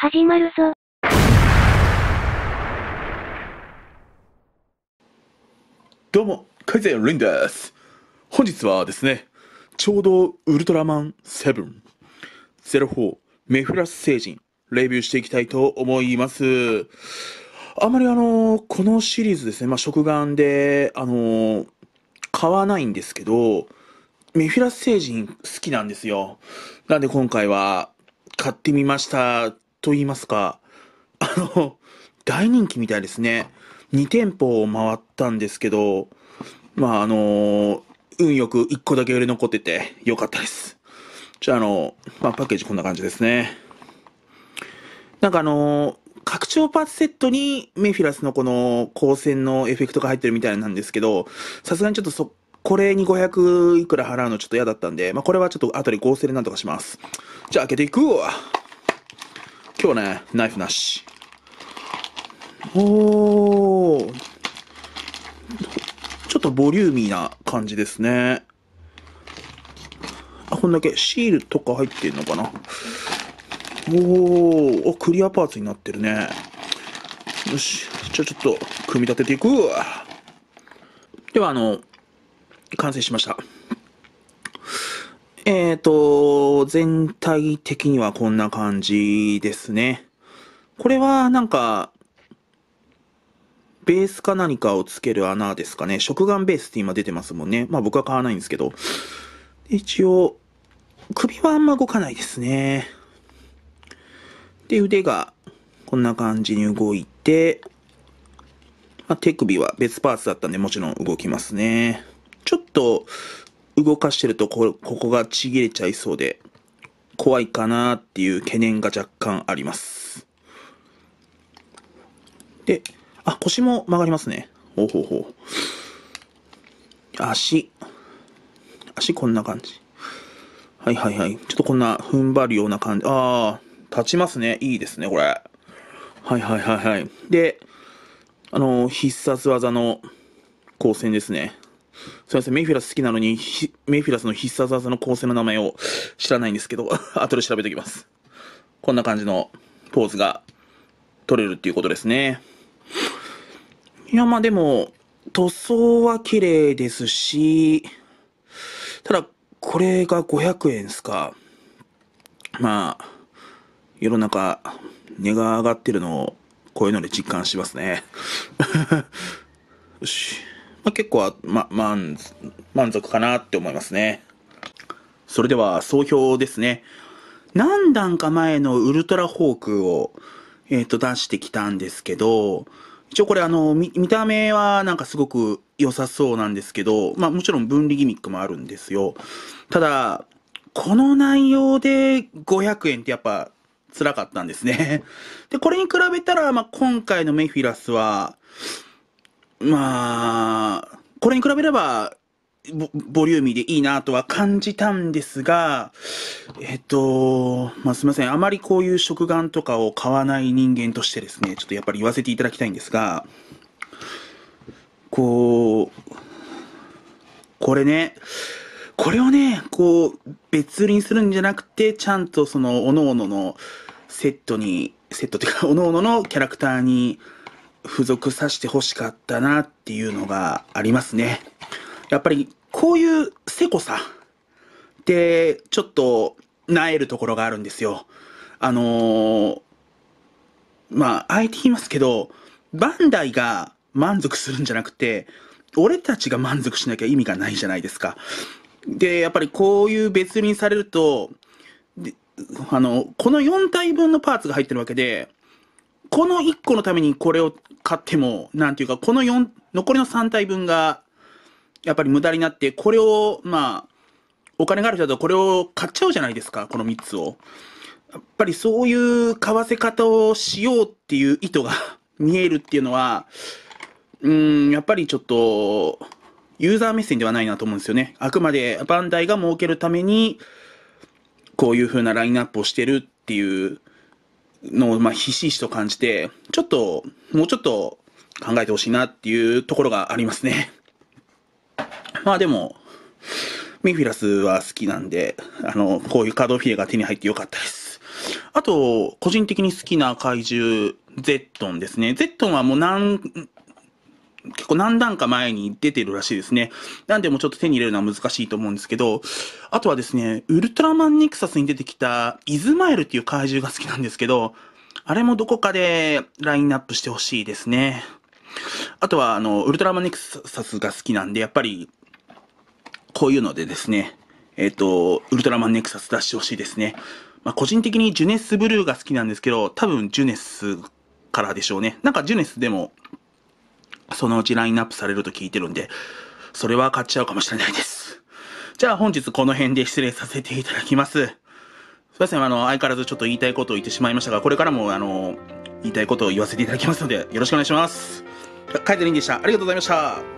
始まるぞ。どうも、カイゼリンです。本日はですね、ちょうどウルトラマン704メフラス星人、レビューしていきたいと思います。あまりあの、このシリーズですね、まあ、食玩で、あの、買わないんですけど、メフィラス星人好きなんですよ。なんで今回は買ってみました。と言いますか、あの、大人気みたいですね。2店舗を回ったんですけど、まあ、あの、運よく1個だけ売れ残ってて、よかったです。じゃあ、あの、まあ、パッケージこんな感じですね。なんかあの、拡張パーツセットにメフィラスのこの光線のエフェクトが入ってるみたいなんですけど、さすがにちょっとそ、これに500いくら払うのちょっと嫌だったんで、まあ、これはちょっと後で合成でなんとかします。じゃあ開けていくわ。今日はね、ナイフなし。おー。ちょっとボリューミーな感じですね。あ、こんだけシールとか入ってんのかな。おー、クリアパーツになってるね。よし。じゃあちょっと組み立てていくでは、あの、完成しました。えっ、ー、と、全体的にはこんな感じですね。これはなんか、ベースか何かをつける穴ですかね。食玩ベースって今出てますもんね。まあ僕は買わないんですけど。一応、首はあんま動かないですね。で、腕がこんな感じに動いて、まあ、手首は別パーツだったんでもちろん動きますね。ちょっと動かしてるとこ、ここがちぎれちゃいそうで、怖いかなっていう懸念が若干あります。で、あ、腰も曲がりますね。ほうほうほう。足。足こんな感じ。はいはいはい。ちょっとこんな踏ん張るような感じ。ああ、立ちますね。いいですね、これ。はいはいはいはい。で、あのー、必殺技の光線ですね。すいません、メイフィラス好きなのに、メイフィラスの必殺技の構成の名前を知らないんですけど、後で調べておきます。こんな感じのポーズが取れるっていうことですね。いや、まあでも、塗装は綺麗ですし、ただ、これが500円ですか。まあ、世の中、値が上がってるのを、こういうので実感しますね。よし。まあ、結構、ま、満足かなって思いますね。それでは、総評ですね。何段か前のウルトラホークを、えっ、ー、と、出してきたんですけど、一応これあの見、見た目はなんかすごく良さそうなんですけど、まあもちろん分離ギミックもあるんですよ。ただ、この内容で500円ってやっぱ辛かったんですね。で、これに比べたら、まあ今回のメフィラスは、まあ、これに比べればボ、ボリューミーでいいなとは感じたんですが、えっと、まあ、すみません。あまりこういう食玩とかを買わない人間としてですね、ちょっとやっぱり言わせていただきたいんですが、こう、これね、これをね、こう、別売りにするんじゃなくて、ちゃんとその、おのおののセットに、セットっていうか、おのおののキャラクターに付属させて欲しかったなっていうのがありますね。やっぱりこういうセコさってちょっとなえるところがあるんですよ。あのー、まあ、あえて言いますけど、バンダイが満足するんじゃなくて、俺たちが満足しなきゃ意味がないじゃないですか。で、やっぱりこういう別売りにされると、あの、この4体分のパーツが入ってるわけで、この1個のためにこれを買っても、なんていうか、この4、残りの3体分が、やっぱり無駄になって、これを、まあ、お金がある人だとこれを買っちゃうじゃないですか、この3つを。やっぱりそういう買わせ方をしようっていう意図が 見えるっていうのは、うん、やっぱりちょっと、ユーザー目線ではないなと思うんですよね。あくまでバンダイが儲けるために、こういう風なラインナップをしてるっていうのを、まあ、ひしひしと感じて、ちょっと、もうちょっと考えてほしいなっていうところがありますね。まあでも、ミフィラスは好きなんで、あの、こういうカードフィエが手に入ってよかったです。あと、個人的に好きな怪獣、ゼットンですね。ゼットンはもう何結構何段か前に出てるらしいですね。なんでもちょっと手に入れるのは難しいと思うんですけど、あとはですね、ウルトラマンネクサスに出てきたイズマエルっていう怪獣が好きなんですけど、あれもどこかでラインナップしてほしいですね。あとは、あの、ウルトラマンネクサスが好きなんで、やっぱり、こういうのでですね、えっ、ー、と、ウルトラマンネクサス出してほしいですね。まあ、個人的にジュネスブルーが好きなんですけど、多分ジュネスからでしょうね。なんかジュネスでもそのうちラインナップされると聞いてるんで、それは買っちゃうかもしれないです。じゃあ本日この辺で失礼させていただきます。すいません、あの、相変わらずちょっと言いたいことを言ってしまいましたが、これからも、あの、言いたいことを言わせていただきますので、よろしくお願いします。カイトリンでした。ありがとうございました。